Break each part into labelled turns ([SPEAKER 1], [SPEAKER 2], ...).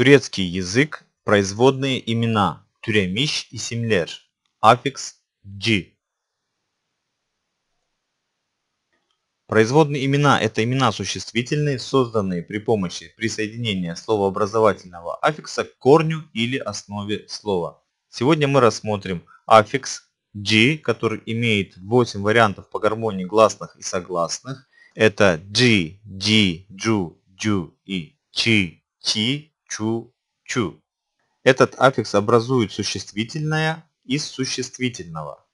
[SPEAKER 1] Турецкий язык. Производные имена. тюремиш и isimler. Аффикс «g». Производные имена – это имена существительные, созданные при помощи присоединения словообразовательного аффикса к корню или основе слова. Сегодня мы рассмотрим аффикс G, который имеет 8 вариантов по гармонии гласных и согласных. Это G, G, Ju, Ju и Chi, Chi, чу-чу. Этот аффикс образует существительное из существительного.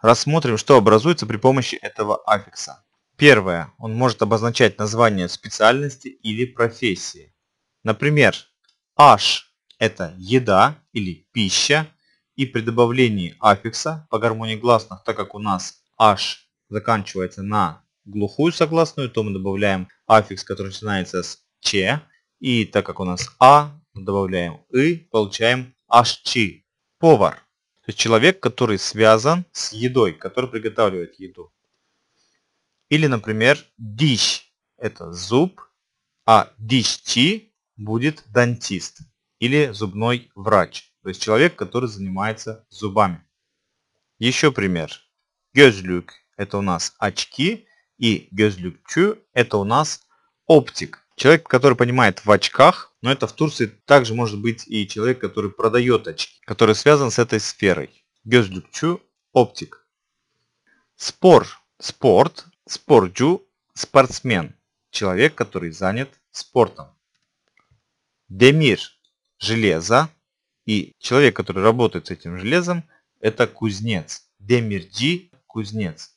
[SPEAKER 1] Рассмотрим, что образуется при помощи этого аффикса. Первое. Он может обозначать название специальности или профессии. Например, аш – это еда или пища, и при добавлении аффикса по гармонии гласных, так как у нас аш заканчивается на глухую согласную, то мы добавляем аффикс, который начинается с ч, и так как у нас А, добавляем И, получаем HG. Повар. То есть человек, который связан с едой, который приготавливает еду. Или, например, диш это зуб, а dish будет дантист или зубной врач. То есть человек, который занимается зубами. Еще пример. гёзлюк это у нас очки, и gözlükçü – это у нас оптик. Человек, который понимает в очках, но это в Турции также может быть и человек, который продает очки, который связан с этой сферой. Gözlükçü, оптик. Спор, спорт, спортчу, спортсмен. Человек, который занят спортом. Демир, железо. И человек, который работает с этим железом, это кузнец. Демирджи, кузнец.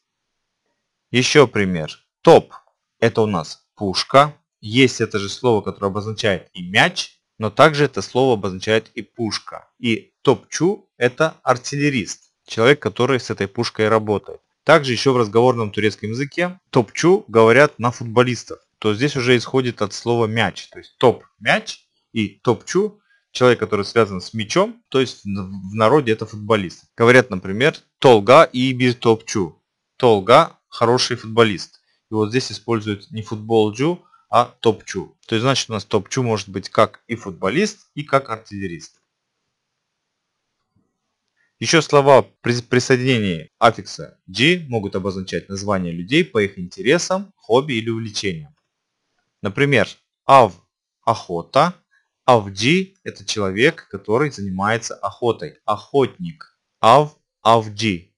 [SPEAKER 1] Еще пример. Топ – это у нас пушка, есть это же слово, которое обозначает и мяч, но также это слово обозначает и пушка. И топчу – это артиллерист, человек, который с этой пушкой работает. Также еще в разговорном турецком языке топчу говорят на футболистов, то здесь уже исходит от слова мяч, то есть топ – мяч и топчу – человек, который связан с мячом, то есть в народе это футболист. Говорят, например, толга и бир топчу. Толга – хороший футболист. И вот здесь используют не футболджу, а топчу. То есть значит у нас топчу может быть как и футболист, и как артиллерист. Еще слова при присоединении аффикса G могут обозначать название людей по их интересам, хобби или увлечениям. Например, ав – охота, авди – это человек, который занимается охотой, охотник, ав – авди.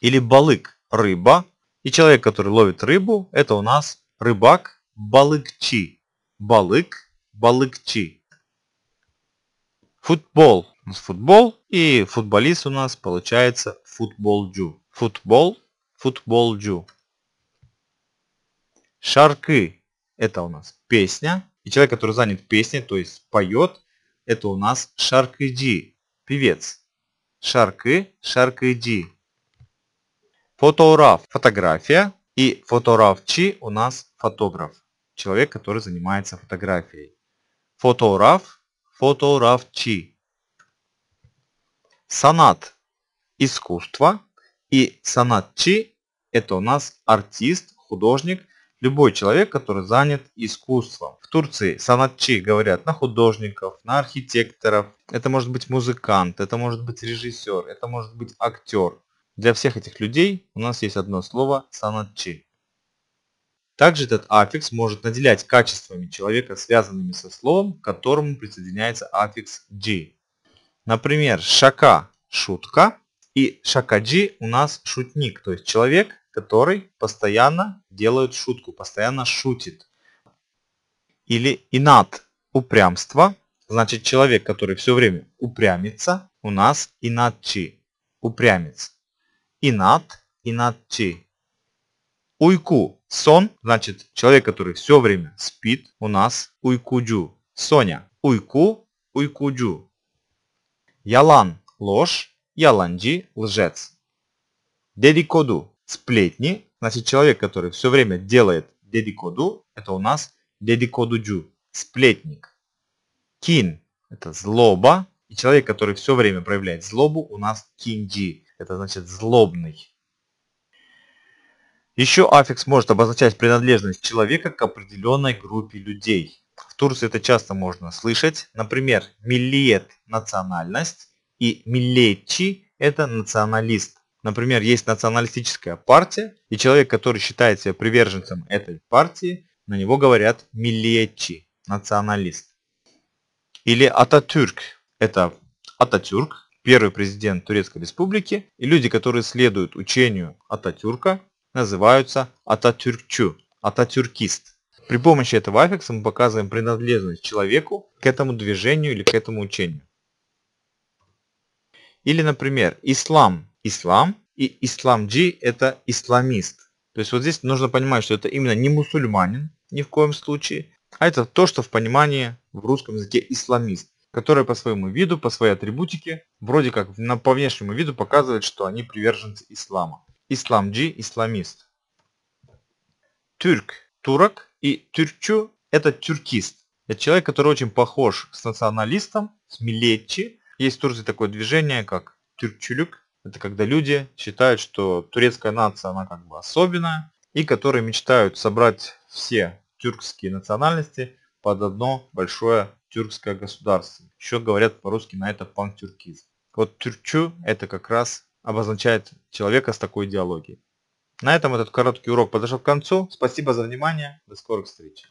[SPEAKER 1] Или балык – рыба, и человек, который ловит рыбу, это у нас Рыбак – балыкчи. Балык – балыкчи. Футбол. у нас Футбол. И футболист у нас получается футболджу. Футбол – футболджу. Шаркы – это у нас песня. И человек, который занят песней, то есть поет, это у нас шаркыди, певец. Шаркы, шаркыди. Фотограф – фотография. И фотографчи у нас фотограф, человек, который занимается фотографией. Фотограф, фотографчи. Санат – искусство. И санатчи – это у нас артист, художник, любой человек, который занят искусством. В Турции санатчи говорят на художников, на архитекторов. Это может быть музыкант, это может быть режиссер, это может быть актер. Для всех этих людей у нас есть одно слово санадчи. Также этот аффикс может наделять качествами человека, связанными со словом, к которому присоединяется аффикс джи. Например, шака – шутка, и шакаджи у нас шутник, то есть человек, который постоянно делает шутку, постоянно шутит. Или инат – упрямство, значит человек, который все время упрямится, у нас инатчи – упрямец инат, инатчи. Уйку, сон, значит человек, который все время спит, у нас уйкуджу, соня. Уйку, уйкуджу. Ялан, ложь, яланджи, лжец. Дедикоду, сплетни, значит человек, который все время делает дедикоду, это у нас дедикодуджу, сплетник. Кин, это злоба, и человек, который все время проявляет злобу, у нас кинджи это значит злобный. Еще аффикс может обозначать принадлежность человека к определенной группе людей. В Турции это часто можно слышать. Например, миллиет – национальность и миллетчи – это националист. Например, есть националистическая партия, и человек, который считает себя приверженцем этой партии, на него говорят миллиетчи – националист. Или Ататюрк – это Ататюрк, первый президент Турецкой Республики и люди, которые следуют учению Ататюрка, называются Ататюркчу, Ататюркист. При помощи этого аффикса мы показываем принадлежность человеку к этому движению или к этому учению. Или, например, ислам. Ислам и исламджи – это исламист. То есть вот здесь нужно понимать, что это именно не мусульманин ни в коем случае, а это то, что в понимании в русском языке исламист которые по своему виду, по своей атрибутике, вроде как по внешнему виду показывают, что они приверженцы ислама. Исламджи – исламист. Тюрк – турок и тюрчу – это тюркист. Это человек, который очень похож с националистом, с милетчи. Есть в Турции такое движение, как тюркчулюк. Это когда люди считают, что турецкая нация, она как бы особенная, и которые мечтают собрать все тюркские национальности под одно большое тюркское государство. Еще говорят по-русски на это пан тюркизм Вот тюрчу это как раз обозначает человека с такой идеологией. На этом этот короткий урок подошел к концу. Спасибо за внимание. До скорых встреч.